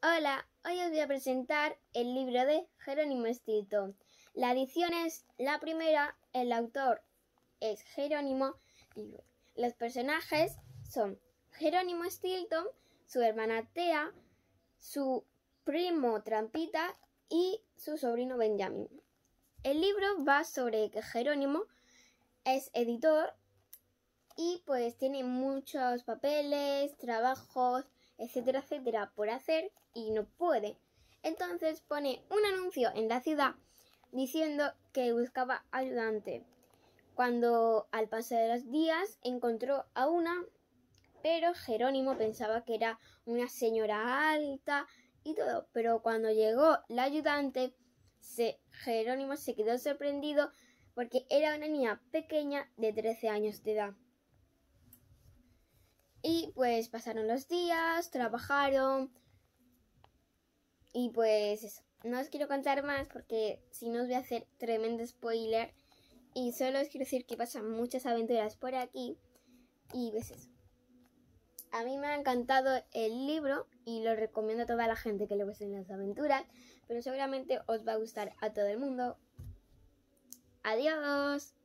Hola, hoy os voy a presentar el libro de Jerónimo Stilton. La edición es la primera, el autor es Jerónimo y los personajes son Jerónimo Stilton, su hermana Tea, su primo Trampita y su sobrino Benjamin. El libro va sobre que Jerónimo es editor y pues tiene muchos papeles, trabajos, etcétera, etcétera, por hacer y no puede. Entonces pone un anuncio en la ciudad diciendo que buscaba ayudante. Cuando al pasar de los días encontró a una, pero Jerónimo pensaba que era una señora alta y todo, pero cuando llegó la ayudante, se, Jerónimo se quedó sorprendido porque era una niña pequeña de 13 años de edad. Y pues pasaron los días, trabajaron y pues eso. No os quiero contar más porque si no os voy a hacer tremendo spoiler. Y solo os quiero decir que pasan muchas aventuras por aquí. Y pues eso. A mí me ha encantado el libro y lo recomiendo a toda la gente que le en las aventuras. Pero seguramente os va a gustar a todo el mundo. Adiós.